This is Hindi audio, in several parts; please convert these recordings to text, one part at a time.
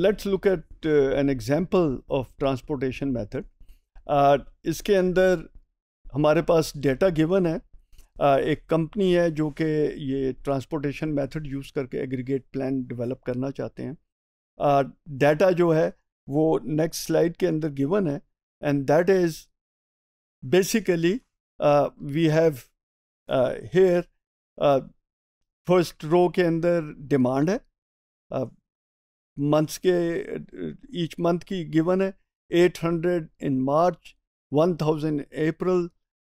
Let's look at an example of transportation method इसके अंदर हमारे पास डेटा गिवन है uh, एक कंपनी है जो कि ये ट्रांसपोर्टेशन मेथड यूज़ करके एग्रीगेट प्लान डिवेलप करना चाहते हैं डेटा uh, जो है वो नेक्स्ट स्लाइड के अंदर गिवन है and that is basically we have here first row के अंदर डिमांड है uh, मंथ्स के ईच मंथ की गिवन है 800 इन मार्च 1000 अप्रैल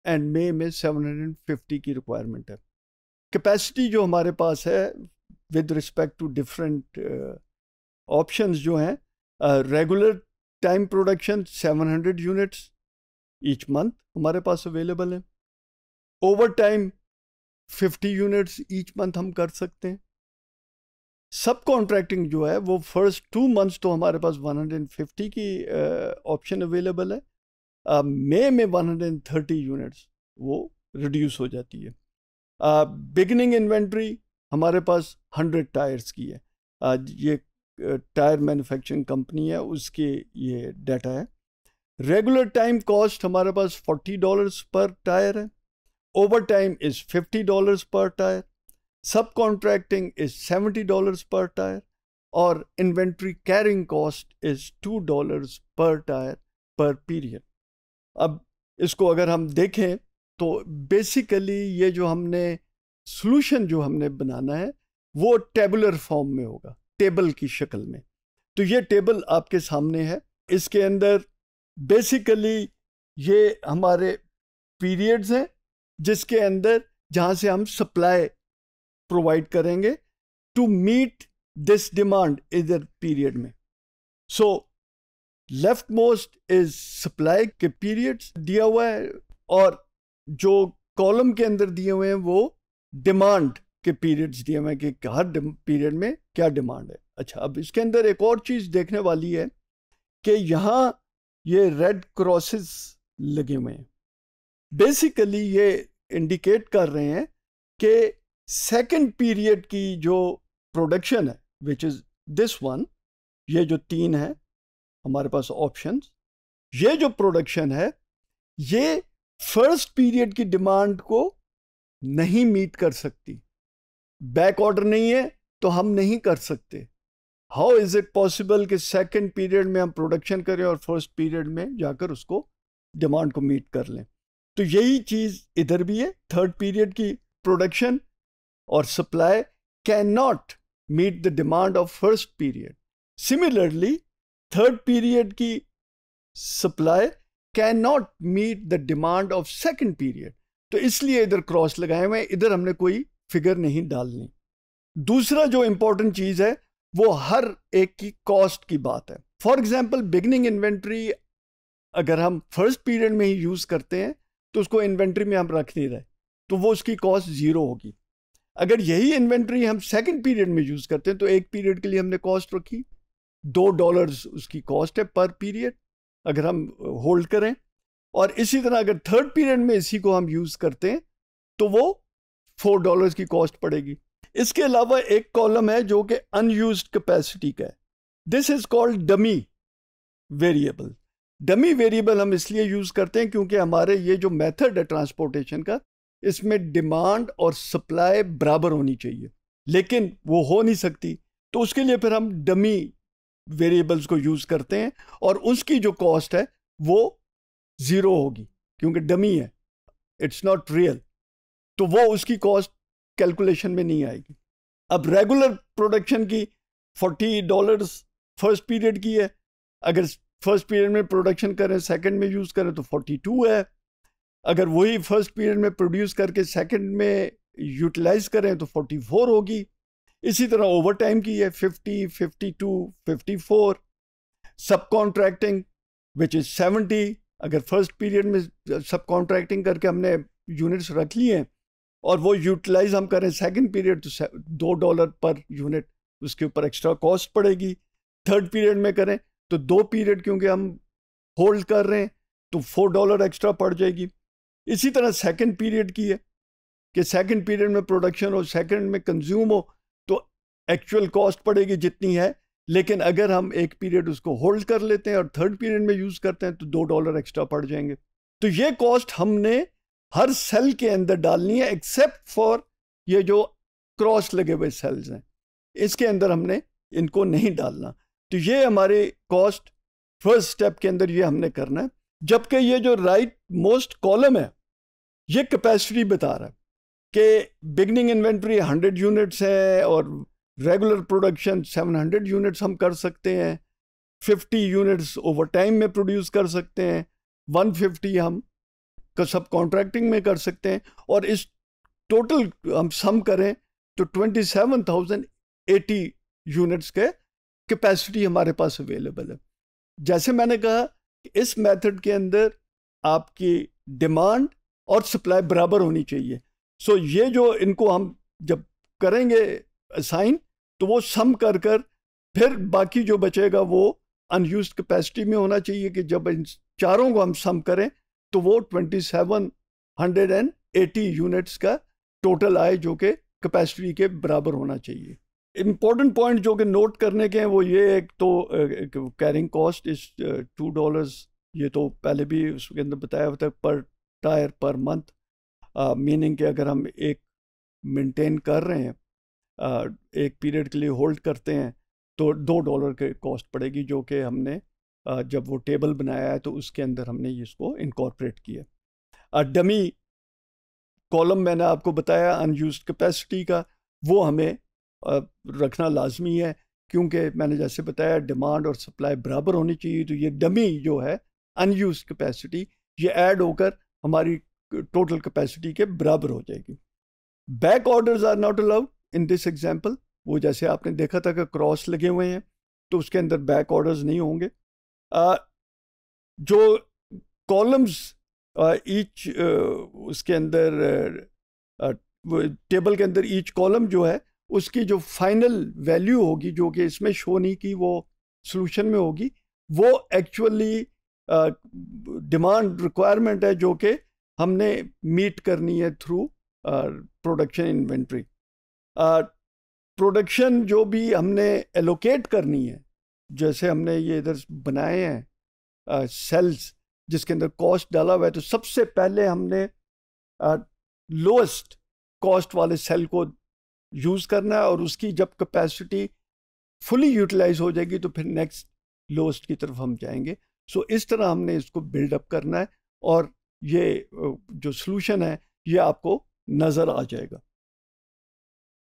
एंड मई में 750 की रिक्वायरमेंट है कैपेसिटी जो हमारे पास है with respect to different options जो हैं regular time production 700 units each month हमारे पास अवेलेबल है over time 50 units each month हम कर सकते हैं सब कॉन्ट्रैक्टिंग जो है वो फर्स्ट टू मंथ्स तो हमारे पास 150 की ऑप्शन uh, अवेलेबल है मे uh, में 130 यूनिट्स वो रिड्यूस हो जाती है बिगनिंग uh, इन्वेंट्री हमारे पास 100 टायर्स की है uh, ये टायर मैन्युफैक्चरिंग कंपनी है उसके ये डाटा है रेगुलर टाइम कॉस्ट हमारे पास 40 डॉलर्स पर टायर है over time is 50 dollars per tyre सब कॉन्ट्रैक्टिंग is seventy dollar per tyre और inventory carrying cost is two dollar per tyre per period अब इसको अगर हम देखें तो बेसिकली ये जो हमने सोलूशन जो हमने बनाना है वो टेबुलर फॉर्म में होगा टेबल की शक्ल में तो ये टेबल आपके सामने है इसके अंदर बेसिकली ये हमारे पीरियड्स हैं जिसके अंदर जहाँ से हम सप्लाई प्रोवाइड करेंगे टू मीट दिस डिमांड इधर पीरियड में so left most is supply के पीरियड्स दिया हुआ है और जो कॉलम के अंदर दिए हुए हैं वो डिमांड के पीरियड्स दिए हुए हैं कि हर पीरियड में क्या डिमांड है अच्छा अब इसके अंदर एक और चीज़ देखने वाली है कि यहाँ ये रेड क्रॉसेस लगे हुए हैं बेसिकली ये इंडिकेट कर रहे हैं कि सेकंड पीरियड की जो प्रोडक्शन है विच इज़ दिस वन ये जो तीन है हमारे पास ऑप्शन ये जो प्रोडक्शन है ये फर्स्ट पीरियड की डिमांड को नहीं मीट कर सकती बैक ऑर्डर नहीं है तो हम नहीं कर सकते हाउ इज इट पॉसिबल कि सेकंड पीरियड में हम प्रोडक्शन करें और फर्स्ट पीरियड में जाकर उसको डिमांड को मीट कर लें तो यही चीज़ इधर भी है थर्ड पीरियड की production or supply cannot meet the demand of first period. Similarly, third period की supply cannot meet the demand of second period. तो इसलिए इधर क्रॉस लगाए हुए इधर हमने कोई फिगर नहीं डालनी दूसरा जो इंपॉर्टेंट चीज है वो हर एक की कॉस्ट की बात है फॉर एग्जाम्पल बिगनिंग इन्वेंट्री अगर हम फर्स्ट पीरियड में ही यूज करते हैं तो उसको इन्वेंट्री में हम रख नहीं रहे तो वो उसकी कॉस्ट जीरो होगी अगर यही इन्वेंट्री हम सेकंड पीरियड में यूज़ करते हैं तो एक पीरियड के लिए हमने कॉस्ट रखी दो डॉलर्स उसकी कॉस्ट है पर पीरियड अगर हम होल्ड करें और इसी तरह अगर थर्ड पीरियड में इसी को हम यूज़ करते हैं तो वो फोर डॉलर्स की कॉस्ट पड़ेगी इसके अलावा एक कॉलम है जो कि अनयूज कैपेसिटी का है this is called dummy variable dummy variable हम इसलिए यूज़ करते हैं क्योंकि हमारे ये जो मेथड है ट्रांसपोर्टेशन का इसमें डिमांड और सप्लाई बराबर होनी चाहिए लेकिन वो हो नहीं सकती तो उसके लिए फिर हम डमी वेरिएबल्स को यूज़ करते हैं और उसकी जो कॉस्ट है वो ज़ीरो होगी क्योंकि डमी है इट्स नॉट रियल तो वो उसकी कॉस्ट कैलकुलेशन में नहीं आएगी अब रेगुलर प्रोडक्शन की फोर्टी डॉलर्स फर्स्ट पीरियड की है अगर फर्स्ट पीरियड में प्रोडक्शन करें सेकंड में यूज़ करें तो फोर्टी टू है अगर वही फर्स्ट पीरियड में प्रोड्यूस करके सेकंड में यूटिलाइज करें तो 44 होगी इसी तरह ओवर टाइम की है 50, 52, 54, सब कॉन्ट्रैक्टिंग विच इज़ 70, अगर फर्स्ट पीरियड में सब कॉन्ट्रैक्टिंग करके हमने यूनिट्स रख लिए हैं और वो यूटिलाइज हम करें सेकंड पीरियड तो दो डॉलर पर यूनिट उसके ऊपर एक्स्ट्रा कॉस्ट पड़ेगी थर्ड पीरियड में करें तो दो पीरियड क्योंकि हम होल्ड कर रहे हैं तो फोर डॉलर एक्स्ट्रा पड़ जाएगी इसी तरह सेकंड पीरियड की है कि सेकंड पीरियड में प्रोडक्शन हो सेकंड में कंज्यूम हो तो एक्चुअल कॉस्ट पड़ेगी जितनी है लेकिन अगर हम एक पीरियड उसको होल्ड कर लेते हैं और थर्ड पीरियड में यूज़ करते हैं तो दो डॉलर एक्स्ट्रा पड़ जाएंगे तो ये कॉस्ट हमने हर सेल के अंदर डालनी है एक्सेप्ट फॉर ये जो क्रॉस लगे हुए सेल्स हैं इसके अंदर हमने इनको नहीं डालना तो ये हमारे कॉस्ट फर्स्ट स्टेप के अंदर ये हमने करना है जबकि ये जो राइट मोस्ट कॉलम है ये कैपेसिटी बता रहा है कि बिगनिंग इन्वेंट्री 100 यूनिट्स है और रेगुलर प्रोडक्शन 700 यूनिट्स हम कर सकते हैं 50 यूनिट्स ओवर टाइम में प्रोड्यूस कर सकते हैं 150 हम सब कॉन्ट्रैक्टिंग में कर सकते हैं और इस टोटल हम सम करें तो 27,080 यूनिट्स के कैपेसिटी हमारे पास अवेलेबल है जैसे मैंने कहा इस मेथड के अंदर आपकी डिमांड और सप्लाई बराबर होनी चाहिए सो so ये जो इनको हम जब करेंगे साइन तो वो सम कर कर फिर बाकी जो बचेगा वो अनयूज कैपेसिटी में होना चाहिए कि जब इन चारों को हम सम करें तो वो twenty seven hundred and eighty units का टोटल आए जो कि कैपेसिटी के बराबर होना चाहिए इम्पॉर्टेंट पॉइंट जो कि नोट करने के हैं वो ये तो, एक तो carrying cost is two dollars ये तो पहले भी उसके अंदर बताया होता है पर टायर पर मंथ मीनिंग कि अगर हम एक मेंटेन कर रहे हैं uh, एक पीरियड के लिए होल्ड करते हैं तो दो डॉलर के कॉस्ट पड़ेगी जो कि हमने uh, जब वो टेबल बनाया है तो उसके अंदर हमने इसको इनकॉर्पोरेट किया डमी कॉलम मैंने आपको बताया अनयूज कैपेसिटी का वो हमें रखना लाजमी है क्योंकि मैंने जैसे बताया डिमांड और सप्लाई बराबर होनी चाहिए तो ये डमी जो है अनयूज कैपेसिटी ये ऐड होकर हमारी टोटल कैपेसिटी के बराबर हो जाएगी back orders are not allowed in this example वो जैसे आपने देखा था कि क्रॉस लगे हुए हैं तो उसके अंदर बैक ऑर्डर्स नहीं होंगे आ, जो कॉलम्स ईच उसके अंदर आ, टेबल के अंदर ईच कॉलम जो है उसकी जो फाइनल वैल्यू होगी जो कि इसमें शो नहीं की वो सोल्यूशन में होगी वो एक्चुअली डिमांड रिक्वायरमेंट है जो कि हमने मीट करनी है थ्रू प्रोडक्शन इन्वेंट्री प्रोडक्शन जो भी हमने एलोकेट करनी है जैसे हमने ये इधर बनाए हैं सेल्स uh, जिसके अंदर कॉस्ट डाला हुआ है तो सबसे पहले हमने लोएस्ट uh, कॉस्ट वाले सेल को यूज़ करना है और उसकी जब कैपेसिटी फुली यूटिलाइज हो जाएगी तो फिर नेक्स्ट लोस्ट की तरफ हम जाएंगे सो so, इस तरह हमने इसको बिल्डअप करना है और ये जो सोल्यूशन है ये आपको नज़र आ जाएगा